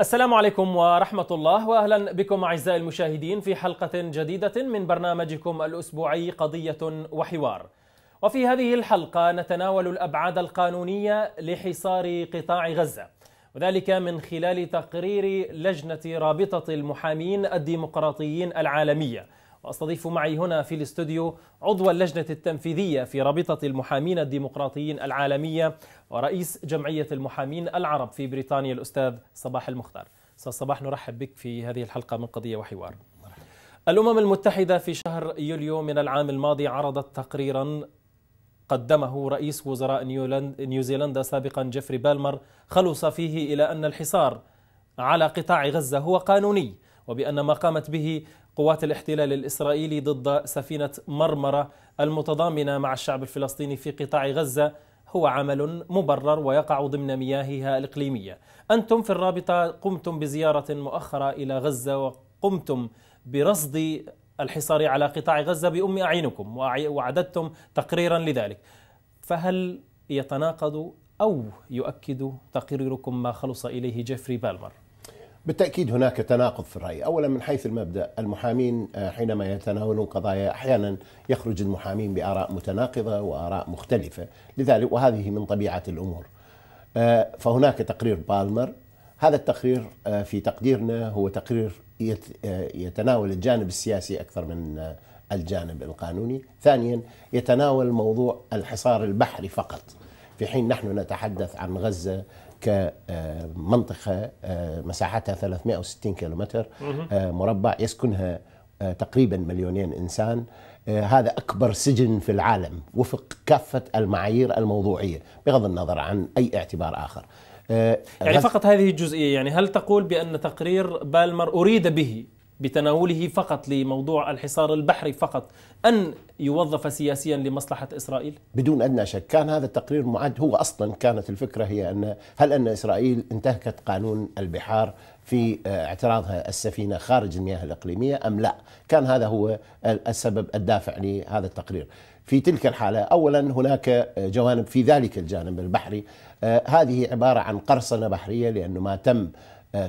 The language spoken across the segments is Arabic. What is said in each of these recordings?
السلام عليكم ورحمة الله وأهلا بكم أعزائي المشاهدين في حلقة جديدة من برنامجكم الأسبوعي قضية وحوار وفي هذه الحلقة نتناول الأبعاد القانونية لحصار قطاع غزة وذلك من خلال تقرير لجنة رابطة المحامين الديمقراطيين العالمية واستضيف معي هنا في الاستوديو عضو اللجنه التنفيذيه في رابطه المحامين الديمقراطيين العالميه ورئيس جمعيه المحامين العرب في بريطانيا الاستاذ صباح المختار. استاذ صباح نرحب بك في هذه الحلقه من قضيه وحوار. الامم المتحده في شهر يوليو من العام الماضي عرضت تقريرا قدمه رئيس وزراء نيوزيلندا سابقا جيفري بالمر خلص فيه الى ان الحصار على قطاع غزه هو قانوني وبأن ما قامت به قوات الاحتلال الإسرائيلي ضد سفينة مرمرة المتضامنة مع الشعب الفلسطيني في قطاع غزة هو عمل مبرر ويقع ضمن مياهها الإقليمية أنتم في الرابطة قمتم بزيارة مؤخرة إلى غزة وقمتم برصد الحصار على قطاع غزة بأم أعينكم وعددتم تقريرا لذلك فهل يتناقض أو يؤكد تقريركم ما خلص إليه جيفري بالمر بالتاكيد هناك تناقض في الراي، اولا من حيث المبدا المحامين آه، حينما يتناولون قضايا احيانا يخرج المحامين باراء متناقضه واراء مختلفه، لذلك وهذه من طبيعه الامور. آه، فهناك تقرير بالمر، هذا التقرير آه، في تقديرنا هو تقرير يتناول الجانب السياسي اكثر من الجانب القانوني، ثانيا يتناول موضوع الحصار البحري فقط، في حين نحن نتحدث عن غزه كمنطقة آه، مساحتها 360 كيلومتر آه، مربع يسكنها آه، تقريبا مليونين إنسان هذا أكبر سجن في العالم وفق كافة المعايير الموضوعية بغض النظر عن أي اعتبار آخر يعني فقط هذه الجزئية يعني هل تقول بأن تقرير بالمر أريد به بتناوله فقط لموضوع الحصار البحري فقط أن يوظف سياسيا لمصلحة إسرائيل؟ بدون أدنى شك كان هذا التقرير معد هو أصلا كانت الفكرة هي أن هل أن إسرائيل انتهكت قانون البحار في آه، اعتراضها السفينة خارج المياه الإقليمية أم لا كان هذا هو السبب الدافع لهذا التقرير في تلك الحالة أولا هناك آه، جوانب في ذلك الجانب البحري آه، هذه عبارة عن قرصنة بحرية لأنه ما تم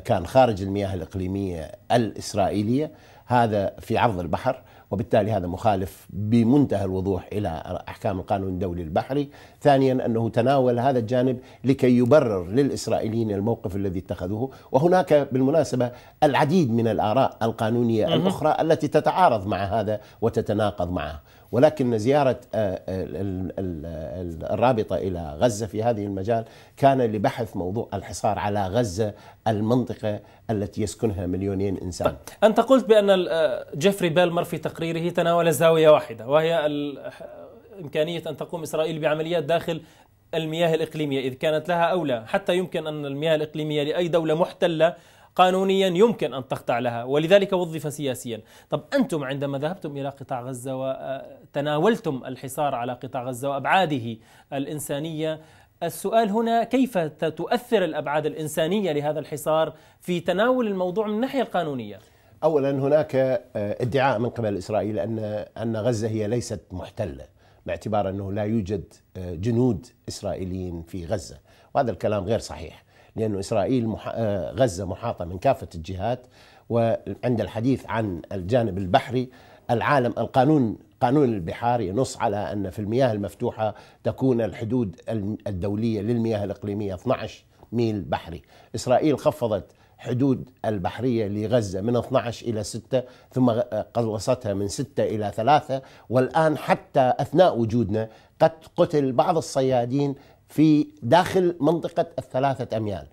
كان خارج المياه الإقليمية الإسرائيلية هذا في عرض البحر وبالتالي هذا مخالف بمنتهى الوضوح الى احكام القانون الدولي البحري، ثانيا انه تناول هذا الجانب لكي يبرر للاسرائيليين الموقف الذي اتخذوه، وهناك بالمناسبه العديد من الاراء القانونيه الاخرى التي تتعارض مع هذا وتتناقض معه. ولكن زيارة آه، الرابطة إلى غزة في هذه المجال كان لبحث موضوع الحصار على غزة المنطقة التي يسكنها مليونين إنسان طيب، أنت قلت بأن آه، جيفري بالمر في تقريره تناول زاوية واحدة وهي إمكانية أن تقوم إسرائيل بعمليات داخل المياه الإقليمية إذ كانت لها أولى حتى يمكن أن المياه الإقليمية لأي دولة محتلة قانونيا يمكن أن تخضع لها ولذلك وظف سياسيا طب أنتم عندما ذهبتم إلى قطاع غزة وتناولتم آه، الحصار على قطاع غزة وأبعاده الإنسانية السؤال هنا كيف تؤثر الأبعاد الإنسانية لهذا الحصار في تناول الموضوع من الناحية القانونية؟ اولا هناك آه، ادعاء من قبل اسرائيل ان ان غزه هي ليست محتله باعتبار انه لا يوجد آه، جنود اسرائيليين في غزه وهذا الكلام غير صحيح لأن إسرائيل مح... آه، غزة محاطة من كافة الجهات وعند الحديث عن الجانب البحري العالم القانون قانون البحار ينص على أن في المياه المفتوحة تكون الحدود الدولية للمياه الإقليمية 12 ميل بحري إسرائيل خفضت حدود البحرية لغزة من 12 إلى 6 ثم آه، قلصتها من 6 إلى 3 والآن حتى أثناء وجودنا قد قتل بعض الصيادين في داخل منطقة الثلاثة أميال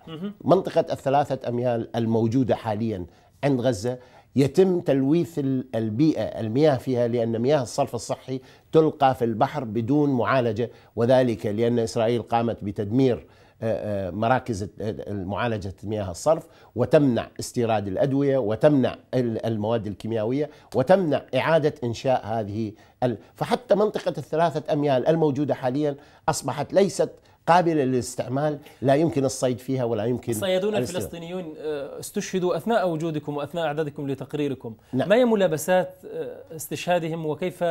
منطقة الثلاثة أميال الموجودة حاليا عند غزة يتم تلويث البيئة المياه فيها لأن مياه الصرف الصحي تلقى في البحر بدون معالجة وذلك لأن إسرائيل قامت بتدمير آه، آه، مراكز معالجة مياه الصرف وتمنع استيراد الأدوية وتمنع المواد الكيميائية وتمنع إعادة إنشاء هذه فحتى منطقة الثلاثة أميال الموجودة حاليا أصبحت ليست قابلة للاستعمال لا يمكن الصيد فيها ولا يمكن الصيادون الفلسطينيون آه، استشهدوا أثناء وجودكم وأثناء أعدادكم لتقريركم نعم. ما هي ملابسات استشهادهم وكيف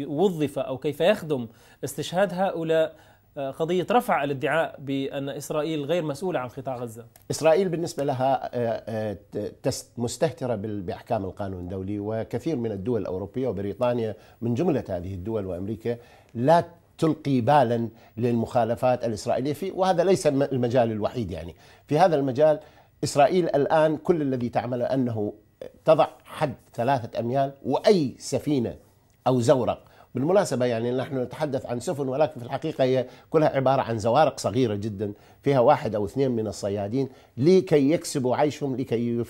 وظف أو كيف يخدم استشهاد هؤلاء قضية رفع الادعاء بأن إسرائيل غير مسؤولة عن قطاع غزة إسرائيل بالنسبة لها آه، آه، مستهترة بأحكام القانون الدولي وكثير من الدول الأوروبية وبريطانيا من جملة هذه الدول وأمريكا لا تلقي بالا للمخالفات الإسرائيلية في وهذا ليس المجال الوحيد يعني في هذا المجال إسرائيل الآن كل الذي تعمله أنه تضع حد ثلاثة أميال وأي سفينة أو زورق بالمناسبة يعني نحن نتحدث عن سفن ولكن في الحقيقة هي كلها عبارة عن زوارق صغيرة جدا فيها واحد أو اثنين من الصيادين لكي يكسبوا عيشهم لكي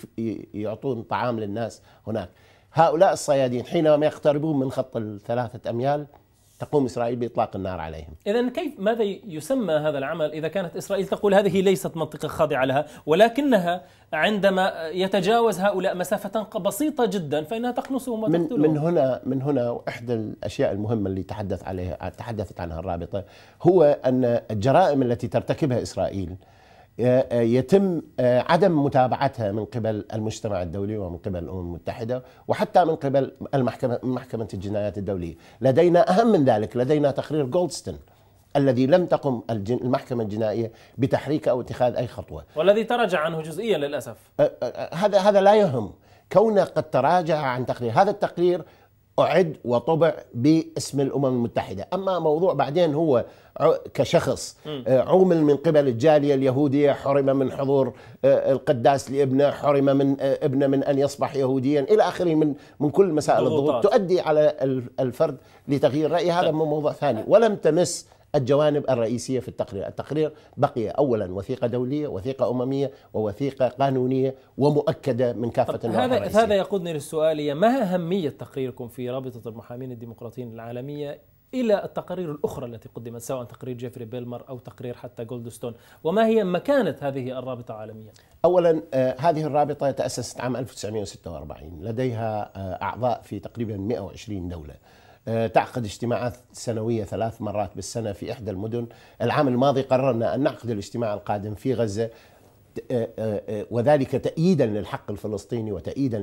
يعطون طعام للناس هناك هؤلاء الصيادين حينما يقتربون من خط الثلاثة أميال تقوم إسرائيل بإطلاق النار عليهم إذا كيف ماذا يسمى هذا العمل إذا كانت إسرائيل تقول هذه ليست منطقة خاضعة لها ولكنها عندما يتجاوز هؤلاء مسافة بسيطة جدا فإنها تقنصهم وتقتلهم من, من هنا من هنا إحدى الأشياء المهمة اللي تحدث عليها تحدثت عنها الرابطة هو أن الجرائم التي ترتكبها إسرائيل آه، آه، يتم آه، عدم متابعتها من قبل المجتمع الدولي ومن قبل الامم المتحده وحتى من قبل المحكمه محكمه الجنايات الدوليه، لدينا اهم من ذلك لدينا تقرير جولدستون الذي لم تقم المحكمة الجنائية بتحريك أو اتخاذ أي خطوة والذي تراجع عنه جزئيا للأسف هذا هذا لا يهم كونه قد تراجع عن تقرير هذا التقرير أعد وطبع باسم الأمم المتحدة أما موضوع بعدين هو كشخص آه، عومل من قبل الجالية اليهودية حرم من حضور آه، القداس لابنه حرم من آه، ابنه من أن يصبح يهوديا إلى آخره من من كل مسائل الضغوط تؤدي على الفرد لتغيير رأيه هذا طيب. موضوع ثاني ولم تمس الجوانب الرئيسية في التقرير التقرير بقي أولا وثيقة دولية وثيقة أممية ووثيقة قانونية ومؤكدة من كافة النواحي هذا, الرئيسية. هذا يقودني للسؤال ما أهمية تقريركم في رابطة المحامين الديمقراطيين العالمية الى التقارير الاخرى التي قدمت سواء تقرير جيفري بيلمر او تقرير حتى جولدستون وما هي مكانه هذه الرابطه عالميا اولا آه، هذه الرابطه تاسست عام 1946 لديها آه، اعضاء في تقريبا 120 دوله آه، تعقد اجتماعات سنوية ثلاث مرات بالسنة في إحدى المدن العام الماضي قررنا أن نعقد الاجتماع القادم في غزة آه، آه، وذلك تأييدا للحق الفلسطيني وتأييدا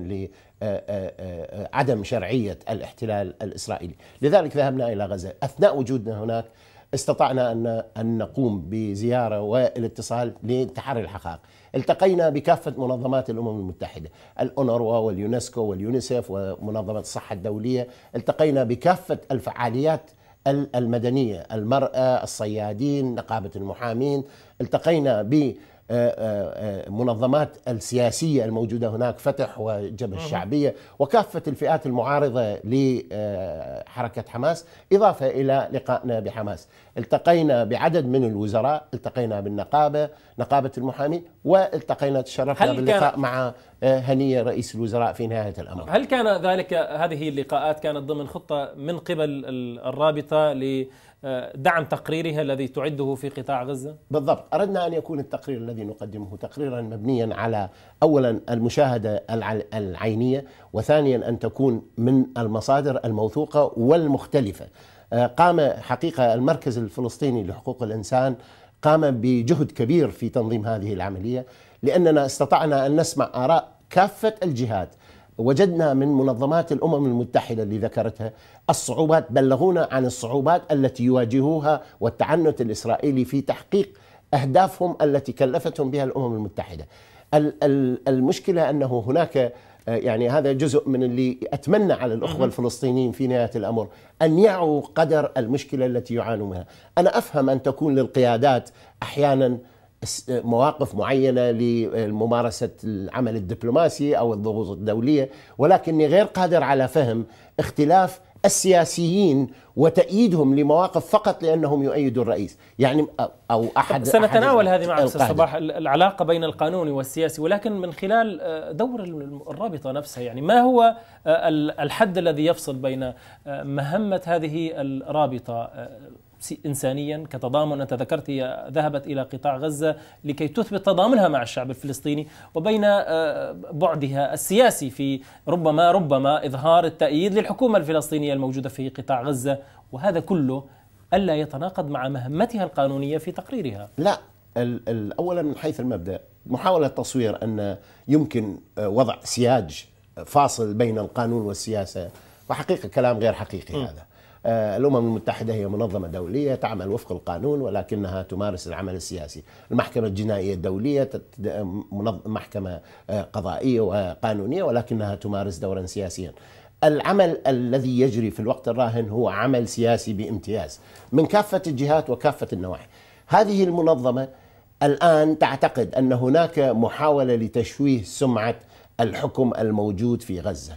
لعدم شرعية الاحتلال الإسرائيلي لذلك ذهبنا إلى غزة أثناء وجودنا هناك استطعنا أن أن نقوم بزيارة والاتصال لتحري الحقائق التقينا بكافة منظمات الأمم المتحدة الأونروا واليونسكو واليونيسف ومنظمة الصحة الدولية التقينا بكافة الفعاليات المدنية المرأة الصيادين نقابة المحامين التقينا ب آه، آه، آه، منظمات السياسية الموجودة هناك فتح وجبهة الشعبية وكافة الفئات المعارضة لحركة حماس إضافة إلى لقائنا بحماس التقينا بعدد من الوزراء التقينا بالنقابة نقابة المحامي والتقينا تشرفنا باللقاء مع هنية رئيس الوزراء في نهاية الأمر هل كان ذلك هذه اللقاءات كانت ضمن خطة من قبل الرابطة ل دعم تقريرها الذي تعده في قطاع غزة؟ بالضبط أردنا أن يكون التقرير الذي نقدمه تقريرا مبنيا على أولا المشاهدة العينية وثانيا أن تكون من المصادر الموثوقة والمختلفة آه، قام حقيقة المركز الفلسطيني لحقوق الإنسان قام بجهد كبير في تنظيم هذه العملية لأننا استطعنا أن نسمع آراء كافة الجهات وجدنا من منظمات الامم المتحده اللي ذكرتها الصعوبات بلغونا عن الصعوبات التي يواجهوها والتعنت الاسرائيلي في تحقيق اهدافهم التي كلفتهم بها الامم المتحده. المشكله انه هناك آه، يعني هذا جزء من اللي اتمنى على الاخوه الفلسطينيين في نهايه الامر ان يعوا قدر المشكله التي يعانونها. منها. انا افهم ان تكون للقيادات احيانا مواقف معينة لممارسة العمل الدبلوماسي أو الضغوط الدولية ولكني غير قادر على فهم اختلاف السياسيين وتأييدهم لمواقف فقط لأنهم يؤيدوا الرئيس يعني أو أحد سنتناول أحد هذه معك أستاذ صباح العلاقة بين القانون والسياسي ولكن من خلال دور الرابطة نفسها يعني ما هو الحد الذي يفصل بين مهمة هذه الرابطة إنسانيا كتضامن أنت ذكرت هي ذهبت إلى قطاع غزة لكي تثبت تضامنها مع الشعب الفلسطيني وبين آه، بعدها السياسي في ربما ربما إظهار التأييد للحكومة الفلسطينية الموجودة في قطاع غزة وهذا كله ألا يتناقض مع مهمتها القانونية في تقريرها لا أولا من حيث المبدأ محاولة تصوير أن يمكن آه، وضع سياج آه، فاصل بين القانون والسياسة وحقيقة كلام غير حقيقي م. هذا آه، الأمم المتحدة هي منظمة دولية تعمل وفق القانون ولكنها تمارس العمل السياسي المحكمة الجنائية الدولية محكمة آه، قضائية وقانونية ولكنها تمارس دورا سياسيا العمل الذي يجري في الوقت الراهن هو عمل سياسي بامتياز من كافة الجهات وكافة النواحي هذه المنظمة الآن تعتقد أن هناك محاولة لتشويه سمعة الحكم الموجود في غزة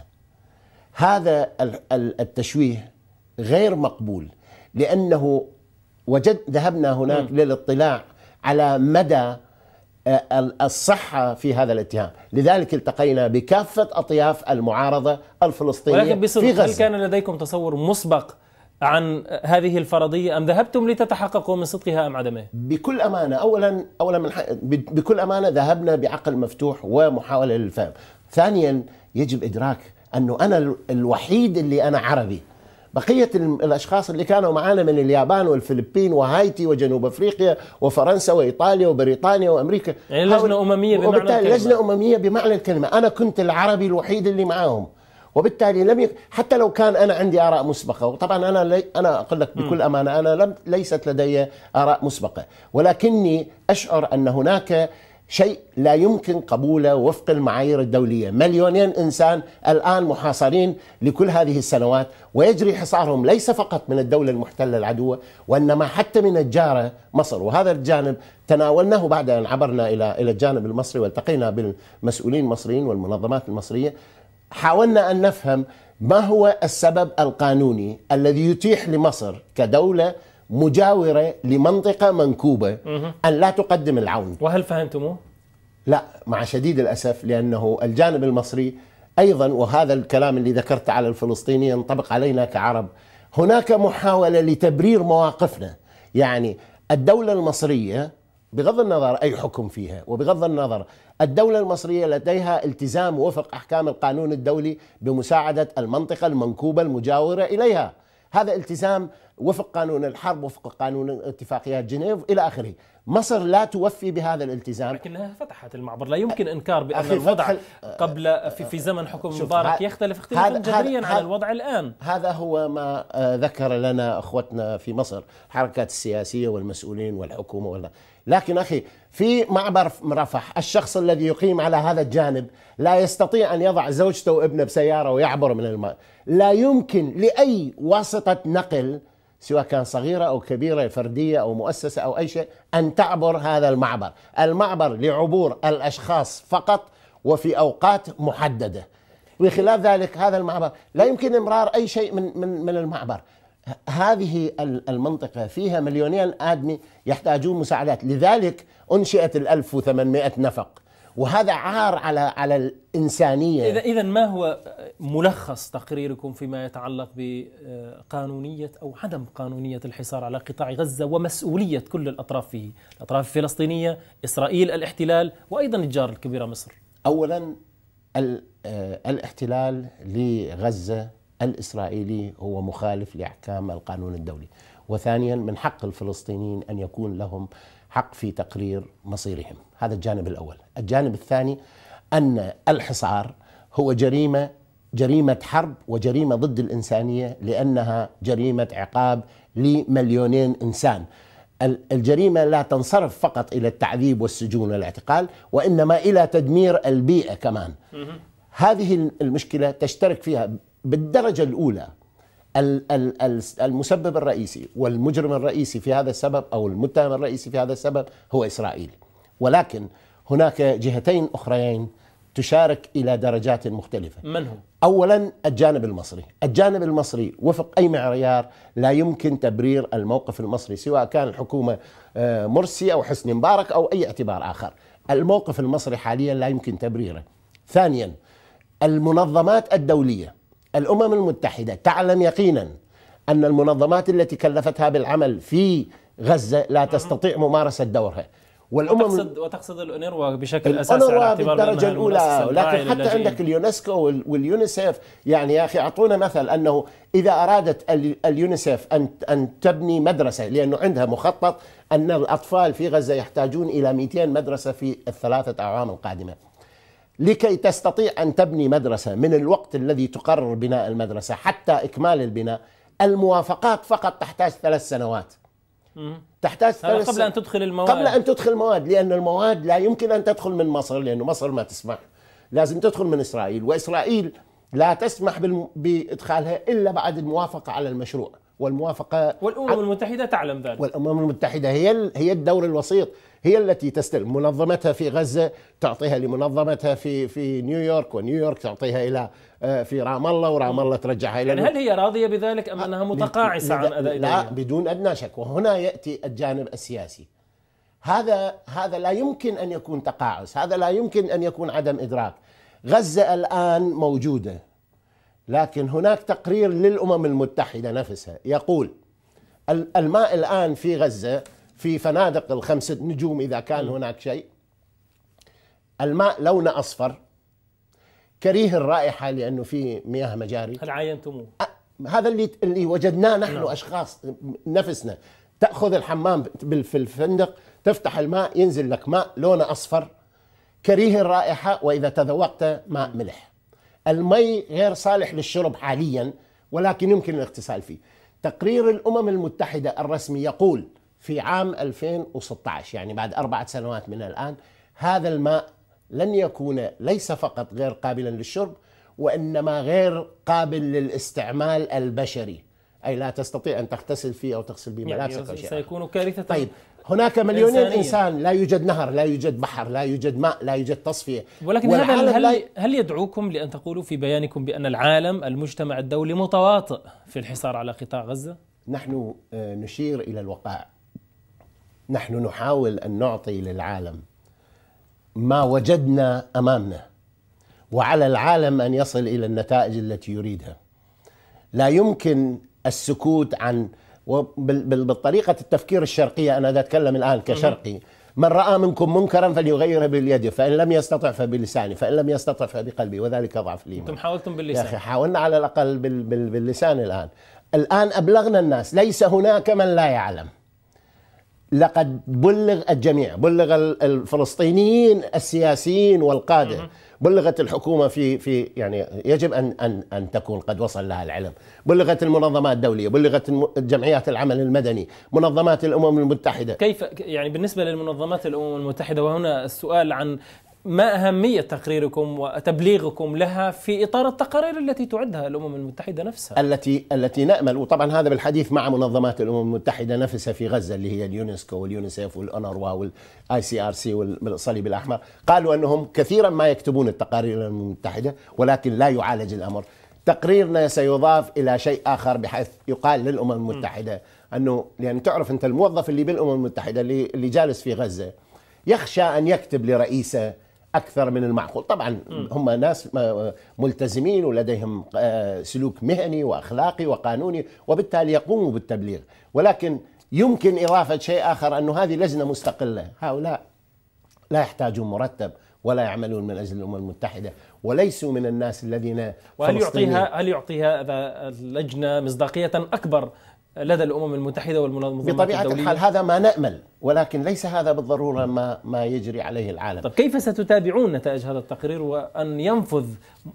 هذا التشويه غير مقبول لأنه وجد ذهبنا هناك للاطلاع على مدى آه، الصحة في هذا الاتهام لذلك التقينا بكافة أطياف المعارضة الفلسطينية ولكن في غزة هل كان لديكم تصور مسبق عن هذه الفرضية أم ذهبتم لتتحققوا من صدقها أم عدمه؟ بكل أمانة أولا أولا من ح... بكل أمانة ذهبنا بعقل مفتوح ومحاولة للفهم ثانيا يجب إدراك أنه أنا الوحيد اللي أنا عربي بقية الأشخاص اللي كانوا معانا من اليابان والفلبين وهايتي وجنوب أفريقيا وفرنسا وإيطاليا وبريطانيا وأمريكا يعني لجنة أممية بمعنى وبالتالي لجنة أممية بمعنى الكلمة أنا كنت العربي الوحيد اللي معاهم وبالتالي لم يك... حتى لو كان انا عندي اراء مسبقه وطبعا انا لي... انا اقول لك بكل امانه انا لم ليست لدي اراء مسبقه ولكني اشعر ان هناك شيء لا يمكن قبوله وفق المعايير الدولية مليونين إنسان الآن محاصرين لكل هذه السنوات ويجري حصارهم ليس فقط من الدولة المحتلة العدوة وإنما حتى من الجارة مصر وهذا الجانب تناولناه بعد أن عبرنا إلى إلى الجانب المصري والتقينا بالمسؤولين المصريين والمنظمات المصرية حاولنا أن نفهم ما هو السبب القانوني الذي يتيح لمصر كدولة مجاورة لمنطقة منكوبة أن لا تقدم العون وهل فهمتموه؟ لا مع شديد الأسف لأنه الجانب المصري أيضا وهذا الكلام اللي ذكرت على الفلسطينيين ينطبق علينا كعرب هناك محاولة لتبرير مواقفنا يعني الدولة المصرية بغض النظر أي حكم فيها وبغض النظر الدولة المصرية لديها التزام وفق أحكام القانون الدولي بمساعدة المنطقة المنكوبة المجاورة إليها هذا التزام وفق قانون الحرب وفق قانون اتفاقيات جنيف الى اخره مصر لا توفي بهذا الالتزام لكنها فتحت المعبر لا يمكن انكار بان الوضع قبل في, في زمن حكم مبارك يختلف اختلافا جذريا عن الوضع الان هذا هو ما آه، ذكر لنا اخوتنا في مصر الحركات السياسيه والمسؤولين والحكومه ولا لكن اخي في معبر رفح الشخص الذي يقيم على هذا الجانب لا يستطيع أن يضع زوجته وابنه بسيارة ويعبر من الماء لا يمكن لأي واسطة نقل سواء كان صغيرة أو كبيرة فردية أو مؤسسة أو أي شيء أن تعبر هذا المعبر المعبر لعبور الأشخاص فقط وفي أوقات محددة بخلاف ذلك هذا المعبر لا يمكن إمرار أي شيء من, من, من المعبر هذه المنطقة فيها مليونين آدمي يحتاجون مساعدات لذلك أنشئت الألف وثمانمائة نفق وهذا عار على على الإنسانية إذا إذا ما هو ملخص تقريركم فيما يتعلق بقانونية أو عدم قانونية الحصار على قطاع غزة ومسؤولية كل الأطراف فيه الأطراف الفلسطينية إسرائيل الاحتلال وأيضا الجار الكبيرة مصر أولا آه، الاحتلال لغزة الإسرائيلي هو مخالف لأحكام القانون الدولي وثانيا من حق الفلسطينيين أن يكون لهم حق في تقرير مصيرهم هذا الجانب الأول الجانب الثاني أن الحصار هو جريمة جريمة حرب وجريمة ضد الإنسانية لأنها جريمة عقاب لمليونين إنسان الجريمة لا تنصرف فقط إلى التعذيب والسجون والاعتقال وإنما إلى تدمير البيئة كمان هذه المشكلة تشترك فيها بالدرجه الاولى المسبب الرئيسي والمجرم الرئيسي في هذا السبب او المتهم الرئيسي في هذا السبب هو اسرائيل ولكن هناك جهتين اخريين تشارك الى درجات مختلفه. من هم؟ اولا الجانب المصري، الجانب المصري وفق اي معيار لا يمكن تبرير الموقف المصري سواء كان الحكومه آه، مرسي او حسني مبارك او اي اعتبار اخر. الموقف المصري حاليا لا يمكن تبريره. ثانيا المنظمات الدوليه الامم المتحده تعلم يقينا ان المنظمات التي كلفتها بالعمل في غزه لا تستطيع ممارسه دورها والامم وتقصد وتقصد الأونروا بشكل اساسي على اعتبار بالدرجه الاولى لكن حتى عندك اليونسكو واليونيسيف يعني يا اخي اعطونا مثل انه اذا ارادت اليونيسيف ان ان تبني مدرسه لانه عندها مخطط ان الاطفال في غزه يحتاجون الى 200 مدرسه في الثلاثه اعوام القادمه لكي تستطيع أن تبني مدرسة من الوقت الذي تقرر بناء المدرسة حتى إكمال البناء الموافقات فقط تحتاج ثلاث سنوات تحتاج ثلاث قبل أن تدخل المواد قبل أن تدخل المواد لأن المواد لا يمكن أن تدخل من مصر لأن مصر ما تسمح لازم تدخل من إسرائيل وإسرائيل لا تسمح بإدخالها إلا بعد الموافقة على المشروع والموافقه والامم المتحده تعلم ذلك والامم المتحده هي ال... هي الدور الوسيط هي التي تستلم منظمتها في غزه تعطيها لمنظمتها في في نيويورك ونيويورك تعطيها الى آه، في رام الله ورام الله ترجعها الى يعني هل هي راضيه بذلك ام آه، انها متقاعسه عن اداء لا بدون ادنى شك وهنا ياتي الجانب السياسي هذا هذا لا يمكن ان يكون تقاعس هذا لا يمكن ان يكون عدم ادراك غزه الان موجوده لكن هناك تقرير للأمم المتحدة نفسها يقول الماء الآن في غزة في فنادق الخمسه نجوم إذا كان هناك شيء الماء لونه أصفر كريه الرائحة لأنه في مياه مجاري هل عاينتموه؟ هذا اللي اللي وجدناه نحن لا. نعم. أشخاص نفسنا تأخذ الحمام في الفندق تفتح الماء ينزل لك ماء لونه أصفر كريه الرائحة وإذا تذوقته ماء ملح المي غير صالح للشرب حاليا ولكن يمكن الاغتسال فيه تقرير الأمم المتحدة الرسمي يقول في عام 2016 يعني بعد أربعة سنوات من الآن هذا الماء لن يكون ليس فقط غير قابلا للشرب وإنما غير قابل للاستعمال البشري أي لا تستطيع أن تغتسل فيه أو تغسل به ملابسك يعني سيكون كارثة طيب هناك مليونين إنسانية. انسان لا يوجد نهر لا يوجد بحر لا يوجد ماء لا يوجد تصفيه ولكن هذا هل, هل يدعوكم لان تقولوا في بيانكم بان العالم المجتمع الدولي متواطئ في الحصار على قطاع غزه نحن آه، نشير الى الوقائع نحن نحاول ان نعطي للعالم ما وجدنا امامنا وعلى العالم ان يصل الى النتائج التي يريدها لا يمكن السكوت عن وبالطريقة التفكير الشرقية أنا أتكلم الآن كشرقي من رأى منكم منكرا فليغيره باليد فإن لم يستطع فبلسانه فإن لم يستطع فبقلبه وذلك ضعف الإيمان أنتم حاولتم باللسان يا أخي حاولنا على الأقل باللسان الآن الآن أبلغنا الناس ليس هناك من لا يعلم لقد بلغ الجميع بلغ الفلسطينيين السياسيين والقاده بلغت الحكومه في في يعني يجب ان ان ان تكون قد وصل لها العلم بلغت المنظمات الدوليه بلغت جمعيات العمل المدني منظمات الامم المتحده كيف يعني بالنسبه للمنظمات الامم المتحده وهنا السؤال عن ما أهمية تقريركم وتبليغكم لها في إطار التقارير التي تعدها الأمم المتحدة نفسها التي التي نأمل وطبعا هذا بالحديث مع منظمات الأمم المتحدة نفسها في غزة اللي هي اليونسكو واليونيسيف والأنروا والآي سي آر سي والصليب الأحمر قالوا أنهم كثيرا ما يكتبون التقارير الأمم المتحدة ولكن لا يعالج الأمر تقريرنا سيضاف إلى شيء آخر بحيث يقال للأمم المتحدة أنه لأن تعرف أنت الموظف اللي بالأمم المتحدة اللي, اللي جالس في غزة يخشى أن يكتب لرئيسه اكثر من المعقول طبعا هم ناس ملتزمين ولديهم آه، سلوك مهني واخلاقي وقانوني وبالتالي يقوموا بالتبليغ ولكن يمكن اضافه شيء اخر انه هذه لجنه مستقله هؤلاء لا يحتاجون مرتب ولا يعملون من اجل الامم المتحده وليسوا من الناس الذين وهل يعطيها هل يعطيها هذا اللجنه مصداقيه اكبر لدى الامم المتحده والمنظمات بطبيعه الدولية. الحال هذا ما نامل ولكن ليس هذا بالضروره ما ما يجري عليه العالم. طب كيف ستتابعون نتائج هذا التقرير وان ينفذ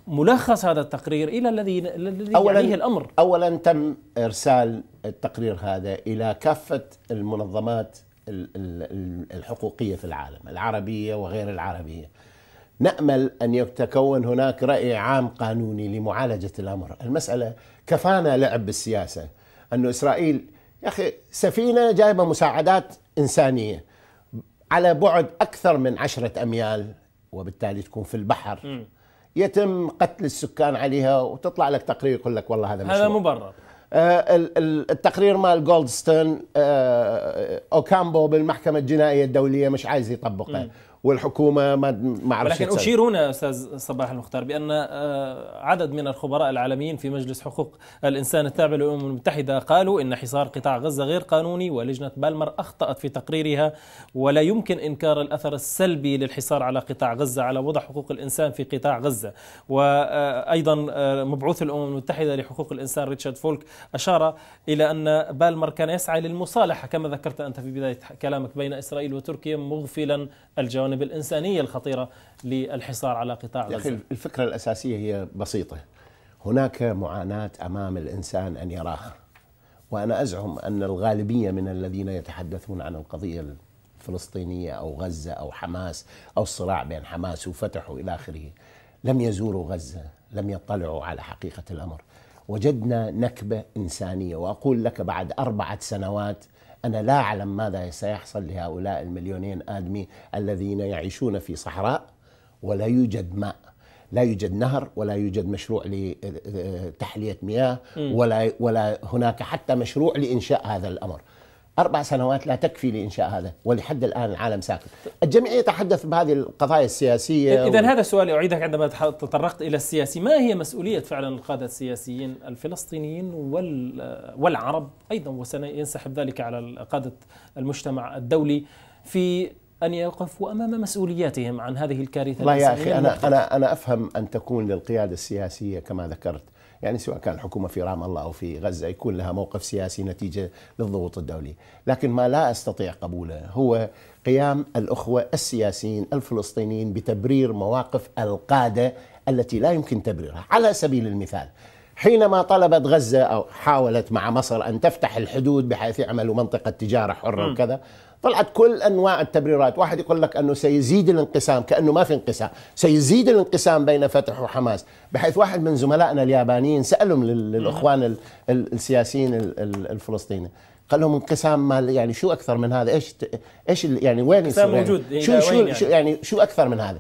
ملخص هذا التقرير الى الذي الذي يعنيه الامر؟ اولا تم ارسال التقرير هذا الى كافه المنظمات الحقوقيه في العالم، العربيه وغير العربيه. نامل ان يتكون هناك راي عام قانوني لمعالجه الامر، المساله كفانا لعب بالسياسه. انه اسرائيل يا اخي سفينه جايبه مساعدات انسانيه على بعد اكثر من عشرة اميال وبالتالي تكون في البحر يتم قتل السكان عليها وتطلع لك تقرير يقول لك والله هذا مشروع هذا مبرر آه، التقرير مال جولدستون آه، اوكامبو بالمحكمه الجنائيه الدوليه مش عايز يطبقه والحكومه ما ما عرفتش ولكن اشير هنا استاذ صباح المختار بان آه، عدد من الخبراء العالميين في مجلس حقوق الانسان التابع للامم المتحده قالوا ان حصار قطاع غزه غير قانوني ولجنه بالمر اخطات في تقريرها ولا يمكن انكار الاثر السلبي للحصار على قطاع غزه على وضع حقوق الانسان في قطاع غزه وايضا آه، مبعوث الامم المتحده لحقوق الانسان ريتشارد فولك اشار الى ان بالمر كان يسعى للمصالحه كما ذكرت انت في بدايه كلامك بين اسرائيل وتركيا مغفلا الجوانب الجوانب الإنسانية الخطيرة للحصار على قطاع غزة الفكرة الأساسية هي بسيطة هناك معاناة أمام الإنسان أن يراها وأنا أزعم أن الغالبية من الذين يتحدثون عن القضية الفلسطينية أو غزة أو حماس أو الصراع بين حماس وفتح إلى آخره لم يزوروا غزة لم يطلعوا على حقيقة الأمر وجدنا نكبة إنسانية وأقول لك بعد أربعة سنوات أنا لا أعلم ماذا سيحصل لهؤلاء المليونين آدمي الذين يعيشون في صحراء ولا يوجد ماء لا يوجد نهر ولا يوجد مشروع لتحلية آه، آه، مياه ولا ولا هناك حتى مشروع لإنشاء هذا الأمر أربع سنوات لا تكفي لإنشاء هذا ولحد الآن العالم ساكت الجميع يتحدث بهذه القضايا السياسية إذا و... هذا السؤال أعيدك عندما تطرقت إلى السياسي ما هي مسؤولية فعلا القادة السياسيين الفلسطينيين وال... والعرب أيضا وسينسحب ذلك على قادة المجتمع الدولي في أن يقفوا أمام مسؤولياتهم عن هذه الكارثة والله يا أخي أنا, أنا, أنا أفهم أن تكون للقيادة السياسية كما ذكرت يعني سواء كان الحكومة في رام الله أو في غزة يكون لها موقف سياسي نتيجة للضغوط الدوليه، لكن ما لا أستطيع قبوله هو قيام الأخوة السياسيين الفلسطينيين بتبرير مواقف القادة التي لا يمكن تبريرها على سبيل المثال حينما طلبت غزة أو حاولت مع مصر أن تفتح الحدود بحيث يعملوا منطقة تجارة حرة وكذا طلعت كل انواع التبريرات واحد يقول لك انه سيزيد الانقسام كانه ما في انقسام سيزيد الانقسام بين فتح وحماس بحيث واحد من زملائنا اليابانيين سالهم للاخوان السياسيين الفلسطينيين قال لهم انقسام ما يعني شو اكثر من هذا ايش ايش يعني وين يصير يعني موجود شو شو, يعني؟, يعني شو اكثر من هذا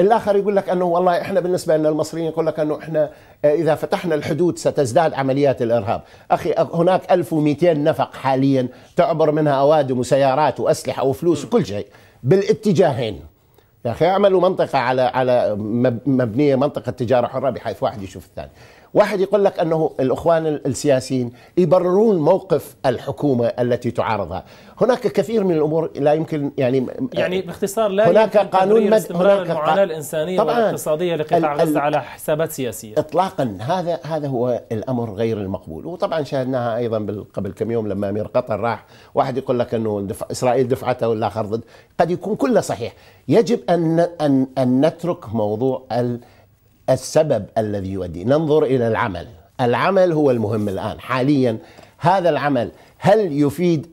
الاخر يقول لك انه والله احنا بالنسبه لنا المصريين يقول لك انه احنا آه، اذا فتحنا الحدود ستزداد عمليات الارهاب اخي هناك 1200 نفق حاليا تعبر منها اوادم وسيارات واسلحه وفلوس وكل شيء بالاتجاهين يا اخي اعملوا منطقه على على مبنيه منطقه تجاره حره بحيث واحد يشوف الثاني واحد يقول لك أنه الأخوان السياسيين يبررون موقف الحكومة التي تعارضها هناك كثير من الأمور لا يمكن يعني يعني باختصار لا هناك يمكن قانون مد استمرار هناك المعاناة الإنسانية طبعا والاقتصادية لقطاع غزة على حسابات سياسية إطلاقا هذا هذا هو الأمر غير المقبول وطبعا شاهدناها أيضا قبل كم يوم لما أمير قطر راح واحد يقول لك أنه دف... إسرائيل دفعته والآخر ضد قد يكون كله صحيح يجب أن أن أن نترك موضوع ال السبب الذي يؤدي ننظر إلى العمل العمل هو المهم الآن حاليا هذا العمل هل يفيد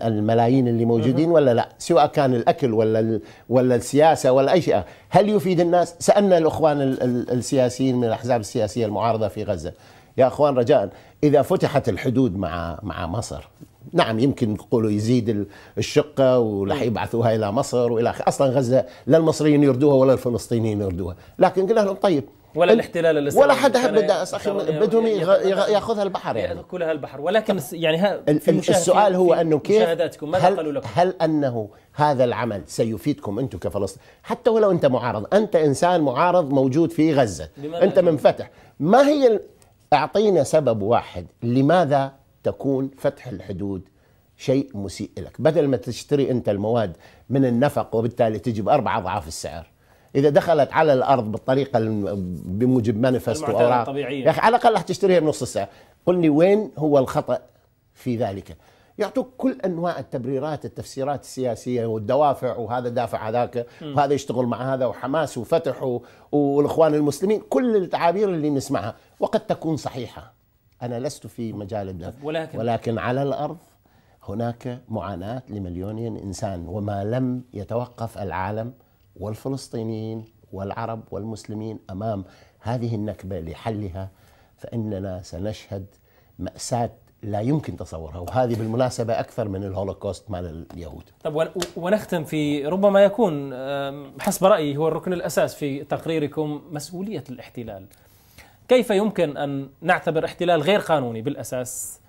الملايين اللي موجودين ولا لا سواء كان الأكل ولا ولا السياسة ولا أي شيء هل يفيد الناس سألنا الأخوان السياسيين من الأحزاب السياسية المعارضة في غزة يا أخوان رجاء إذا فتحت الحدود مع مع مصر نعم يمكن يقولوا يزيد الشقه ولح يبعثوها الى مصر والى اخره، اصلا غزه لا المصريين يردوها ولا الفلسطينيين يردوها، لكن قلنا لهم طيب ولا الاحتلال الاسرائيلي ولا حد حب اخي بدهم يعني ياخذها البحر يعني ياكلها البحر ولكن يعني ها في السؤال هو انه كيف مشاهداتكم ماذا هل قالوا لكم؟ هل انه هذا العمل سيفيدكم انتم كفلسطين حتى ولو انت معارض انت انسان معارض موجود في غزه انت منفتح ما هي اعطينا سبب واحد لماذا تكون فتح الحدود شيء مسيء لك بدل ما تشتري أنت المواد من النفق وبالتالي تجي بأربع أضعاف السعر اذا دخلت على الارض بالطريقه بموجب مانيفستو واوراق يا اخي على الاقل تشتريها بنص السعر قل لي وين هو الخطا في ذلك يعطوك كل انواع التبريرات التفسيرات السياسيه والدوافع وهذا دافع هذاك وهذا يشتغل مع هذا وحماس وفتح والاخوان المسلمين كل التعابير اللي نسمعها وقد تكون صحيحه أنا لست في مجال الدفع ولكن, ولكن على الأرض هناك معاناة لمليونين إنسان وما لم يتوقف العالم والفلسطينيين والعرب والمسلمين أمام هذه النكبة لحلها فإننا سنشهد مأساة لا يمكن تصورها وهذه بالمناسبة أكثر من الهولوكوست مال اليهود طب ونختم في ربما يكون حسب رأيي هو الركن الأساس في تقريركم مسؤولية الاحتلال كيف يمكن ان نعتبر احتلال غير قانوني بالاساس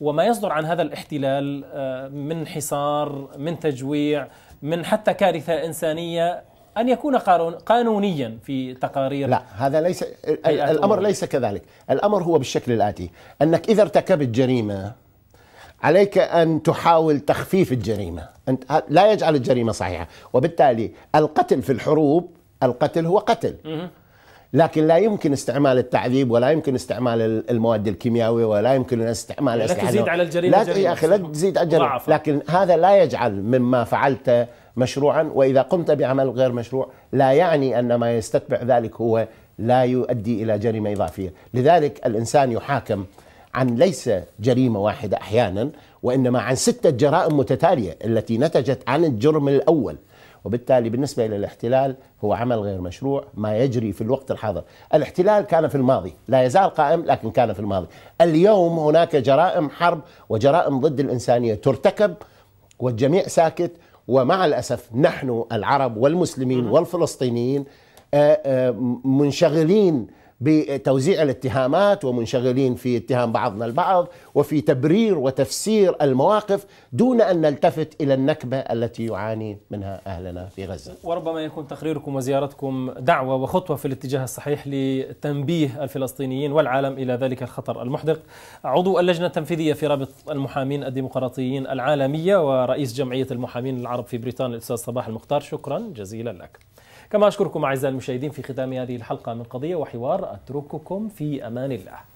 وما يصدر عن هذا الاحتلال آه، من حصار من تجويع من حتى كارثه انسانيه ان يكون قانونيا في تقارير لا هذا ليس الامر ليس كذلك الامر هو بالشكل الاتي انك اذا ارتكبت جريمه عليك ان تحاول تخفيف الجريمه انت لا يجعل الجريمه صحيحه وبالتالي القتل في الحروب القتل هو قتل لكن لا يمكن استعمال التعذيب ولا يمكن استعمال المواد الكيميائيه ولا يمكن استعمال لا تزيد على الجريمه لا يا اخي لا تزيد على الجريمه لكن هذا لا يجعل مما فعلته مشروعا واذا قمت بعمل غير مشروع لا يعني ان ما يستتبع ذلك هو لا يؤدي الى جريمه اضافيه، لذلك الانسان يحاكم عن ليس جريمه واحده احيانا وانما عن سته جرائم متتاليه التي نتجت عن الجرم الاول. وبالتالي بالنسبة إلى الاحتلال هو عمل غير مشروع ما يجري في الوقت الحاضر الاحتلال كان في الماضي لا يزال قائم لكن كان في الماضي اليوم هناك جرائم حرب وجرائم ضد الإنسانية ترتكب والجميع ساكت ومع الأسف نحن العرب والمسلمين والفلسطينيين آه، آه، منشغلين بتوزيع الاتهامات ومنشغلين في اتهام بعضنا البعض وفي تبرير وتفسير المواقف دون ان نلتفت الى النكبه التي يعاني منها اهلنا في غزه. وربما يكون تقريركم وزيارتكم دعوه وخطوه في الاتجاه الصحيح لتنبيه الفلسطينيين والعالم الى ذلك الخطر المحدق. عضو اللجنه التنفيذيه في رابط المحامين الديمقراطيين العالميه ورئيس جمعيه المحامين العرب في بريطانيا الاستاذ صباح المختار شكرا جزيلا لك. كما أشكركم أعزائي المشاهدين في ختام هذه الحلقة من قضية وحوار أترككم في أمان الله